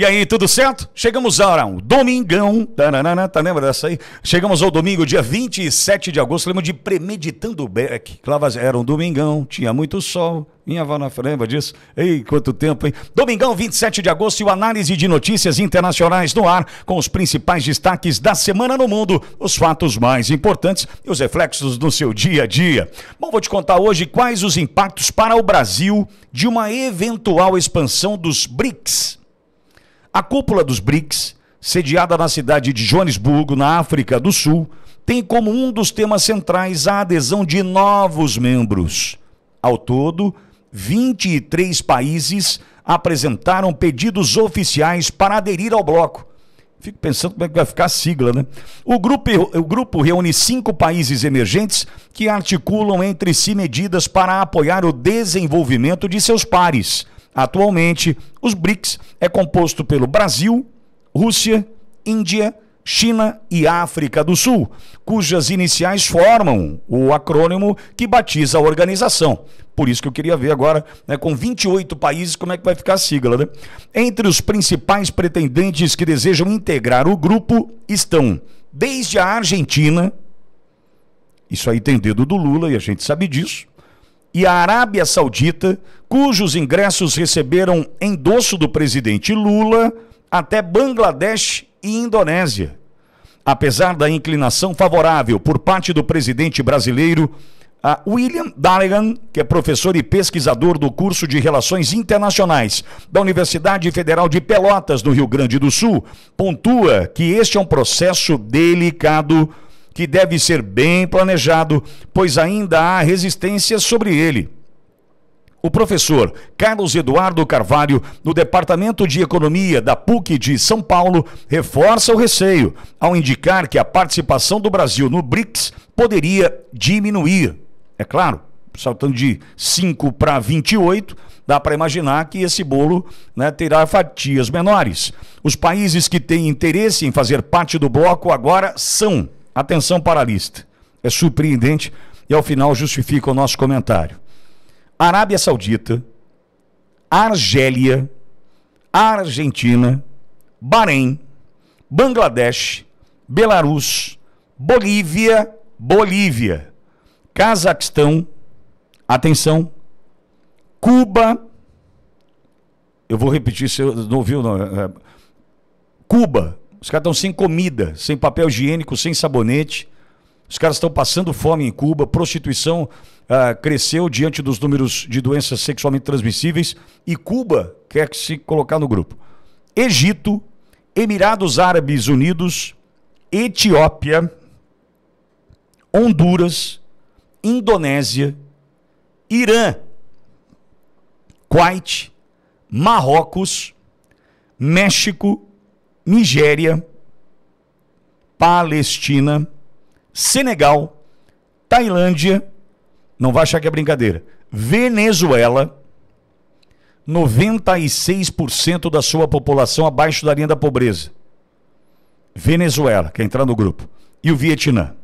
E aí, tudo certo? Chegamos ao domingão. Taranana, tá lembra dessa aí? Chegamos ao domingo, dia 27 de agosto. Lembra de Premeditando o Beck. Era um domingão, tinha muito sol. Minha avó na frente disso. Ei, quanto tempo, hein? Domingão, 27 de agosto, e o análise de notícias internacionais no ar, com os principais destaques da semana no mundo, os fatos mais importantes e os reflexos do seu dia a dia. Bom, vou te contar hoje quais os impactos para o Brasil de uma eventual expansão dos BRICS. A cúpula dos BRICS, sediada na cidade de Joanesburgo, na África do Sul, tem como um dos temas centrais a adesão de novos membros. Ao todo, 23 países apresentaram pedidos oficiais para aderir ao bloco. Fico pensando como é que vai ficar a sigla, né? O grupo, o grupo reúne cinco países emergentes que articulam entre si medidas para apoiar o desenvolvimento de seus pares Atualmente, os BRICS é composto pelo Brasil, Rússia, Índia, China e África do Sul, cujas iniciais formam o acrônimo que batiza a organização. Por isso que eu queria ver agora, né, com 28 países, como é que vai ficar a sigla. Né? Entre os principais pretendentes que desejam integrar o grupo estão desde a Argentina, isso aí tem dedo do Lula e a gente sabe disso, e a Arábia Saudita, cujos ingressos receberam endosso do presidente Lula, até Bangladesh e Indonésia. Apesar da inclinação favorável por parte do presidente brasileiro, William Daligan, que é professor e pesquisador do curso de Relações Internacionais da Universidade Federal de Pelotas, no Rio Grande do Sul, pontua que este é um processo delicado que deve ser bem planejado, pois ainda há resistência sobre ele. O professor Carlos Eduardo Carvalho, do Departamento de Economia da PUC de São Paulo, reforça o receio ao indicar que a participação do Brasil no BRICS poderia diminuir. É claro, saltando de 5 para 28, dá para imaginar que esse bolo né, terá fatias menores. Os países que têm interesse em fazer parte do bloco agora são Atenção para a lista. É surpreendente e ao final justifica o nosso comentário. Arábia Saudita, Argélia, Argentina, Bahrein, Bangladesh, Belarus, Bolívia, Bolívia, Cazaquistão, atenção, Cuba, eu vou repetir se eu não ouviu, não, é, Cuba, os caras estão sem comida, sem papel higiênico, sem sabonete. Os caras estão passando fome em Cuba. Prostituição ah, cresceu diante dos números de doenças sexualmente transmissíveis. E Cuba quer se colocar no grupo. Egito, Emirados Árabes Unidos, Etiópia, Honduras, Indonésia, Irã, Kuwait, Marrocos, México, Nigéria, Palestina, Senegal, Tailândia, não vai achar que é brincadeira, Venezuela, 96% da sua população abaixo da linha da pobreza. Venezuela, quer entrar no grupo, e o Vietnã.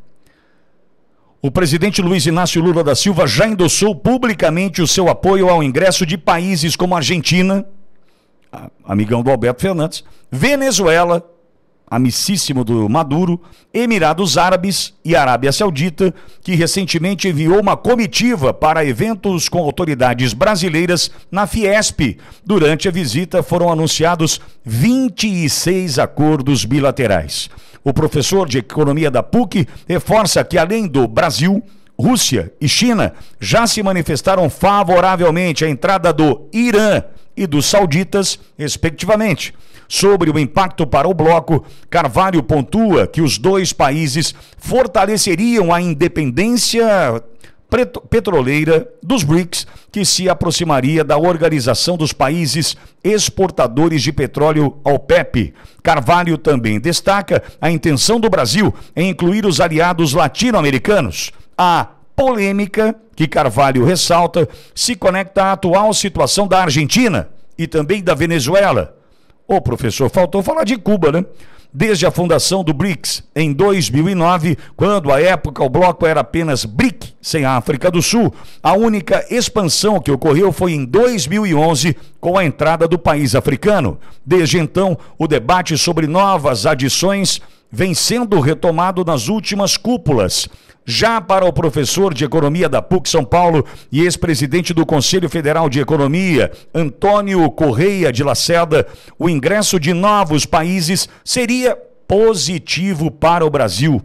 O presidente Luiz Inácio Lula da Silva já endossou publicamente o seu apoio ao ingresso de países como Argentina, amigão do Alberto Fernandes, Venezuela, amicíssimo do Maduro, Emirados Árabes e Arábia Saudita, que recentemente enviou uma comitiva para eventos com autoridades brasileiras na Fiesp. Durante a visita foram anunciados 26 acordos bilaterais. O professor de economia da PUC reforça que além do Brasil, Rússia e China já se manifestaram favoravelmente à entrada do Irã e dos sauditas, respectivamente. Sobre o impacto para o bloco, Carvalho pontua que os dois países fortaleceriam a independência petroleira dos BRICS, que se aproximaria da Organização dos Países Exportadores de Petróleo, OPEP. Carvalho também destaca a intenção do Brasil em incluir os aliados latino-americanos. A polêmica, que Carvalho ressalta, se conecta à atual situação da Argentina e também da Venezuela. O professor, faltou falar de Cuba, né? Desde a fundação do BRICS, em 2009, quando à época o bloco era apenas BRIC, sem a África do Sul, a única expansão que ocorreu foi em 2011, com a entrada do país africano. Desde então, o debate sobre novas adições vem sendo retomado nas últimas cúpulas. Já para o professor de Economia da PUC São Paulo e ex-presidente do Conselho Federal de Economia, Antônio Correia de Lacerda, o ingresso de novos países seria positivo para o Brasil.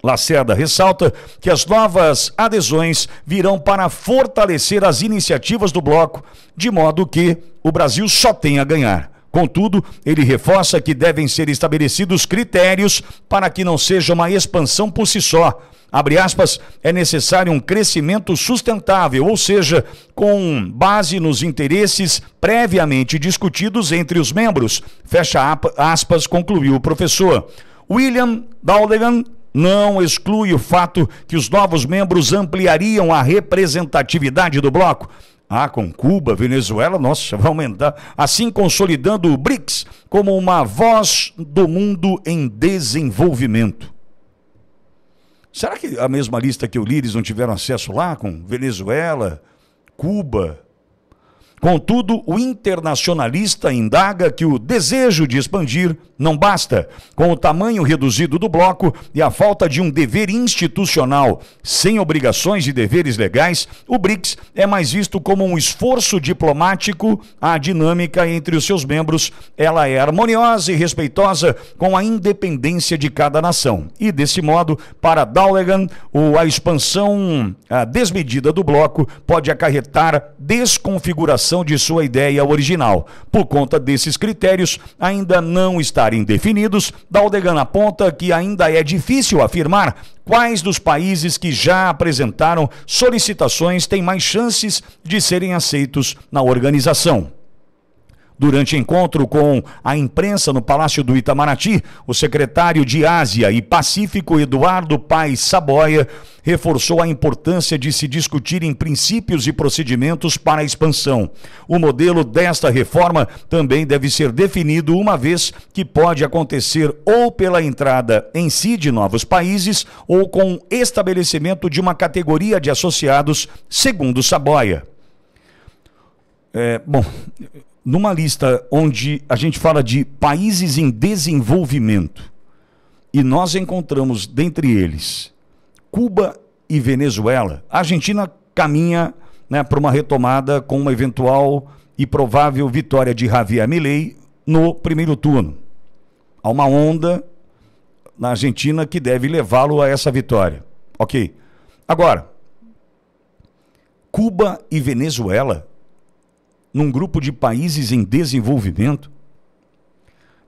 Lacerda ressalta que as novas adesões virão para fortalecer as iniciativas do bloco, de modo que o Brasil só tem a ganhar. Contudo, ele reforça que devem ser estabelecidos critérios para que não seja uma expansão por si só. Abre aspas, é necessário um crescimento sustentável, ou seja, com base nos interesses previamente discutidos entre os membros. Fecha aspas, concluiu o professor. William Dowdegan não exclui o fato que os novos membros ampliariam a representatividade do bloco. Ah, com Cuba, Venezuela, nossa, vai aumentar. Assim consolidando o BRICS como uma voz do mundo em desenvolvimento. Será que a mesma lista que eu li, eles não tiveram acesso lá com Venezuela, Cuba, Contudo, o internacionalista indaga que o desejo de expandir não basta. Com o tamanho reduzido do bloco e a falta de um dever institucional, sem obrigações e deveres legais, o BRICS é mais visto como um esforço diplomático. A dinâmica entre os seus membros, ela é harmoniosa e respeitosa com a independência de cada nação. E desse modo, para Dowlegan, a expansão desmedida do bloco pode acarretar desconfiguração de sua ideia original. Por conta desses critérios ainda não estarem definidos, Daldegan aponta que ainda é difícil afirmar quais dos países que já apresentaram solicitações têm mais chances de serem aceitos na organização. Durante encontro com a imprensa no Palácio do Itamaraty, o secretário de Ásia e Pacífico Eduardo Paes Saboia reforçou a importância de se discutirem princípios e procedimentos para a expansão. O modelo desta reforma também deve ser definido, uma vez que pode acontecer ou pela entrada em si de novos países ou com estabelecimento de uma categoria de associados, segundo Saboia. É, bom numa lista onde a gente fala de países em desenvolvimento e nós encontramos dentre eles Cuba e Venezuela, a Argentina caminha né, para uma retomada com uma eventual e provável vitória de Javier Milei no primeiro turno. Há uma onda na Argentina que deve levá-lo a essa vitória. Ok. Agora, Cuba e Venezuela num grupo de países em desenvolvimento?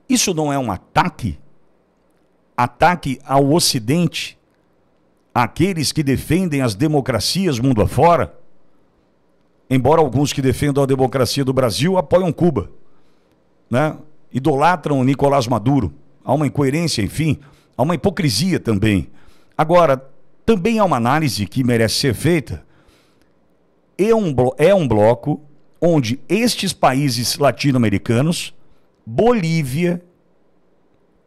Isso não é um ataque? Ataque ao Ocidente, àqueles que defendem as democracias mundo afora? Embora alguns que defendam a democracia do Brasil apoiam Cuba, né? idolatram Nicolás Maduro. Há uma incoerência, enfim, há uma hipocrisia também. Agora, também há uma análise que merece ser feita. É um, é um bloco onde estes países latino-americanos, Bolívia,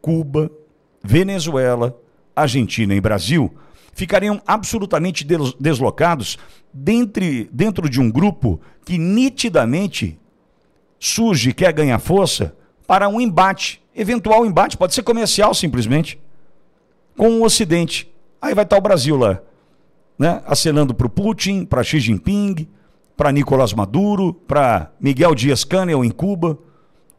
Cuba, Venezuela, Argentina e Brasil, ficariam absolutamente deslocados dentre, dentro de um grupo que nitidamente surge, quer ganhar força, para um embate. Eventual embate, pode ser comercial simplesmente, com o Ocidente. Aí vai estar o Brasil lá, né? acenando para o Putin, para Xi Jinping para Nicolás Maduro, para Miguel Dias-Canel em Cuba.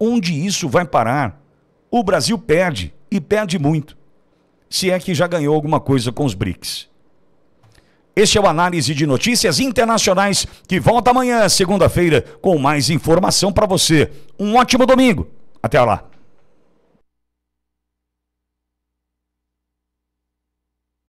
Onde isso vai parar? O Brasil perde e perde muito, se é que já ganhou alguma coisa com os BRICS. Este é o Análise de Notícias Internacionais, que volta amanhã, segunda-feira, com mais informação para você. Um ótimo domingo. Até lá.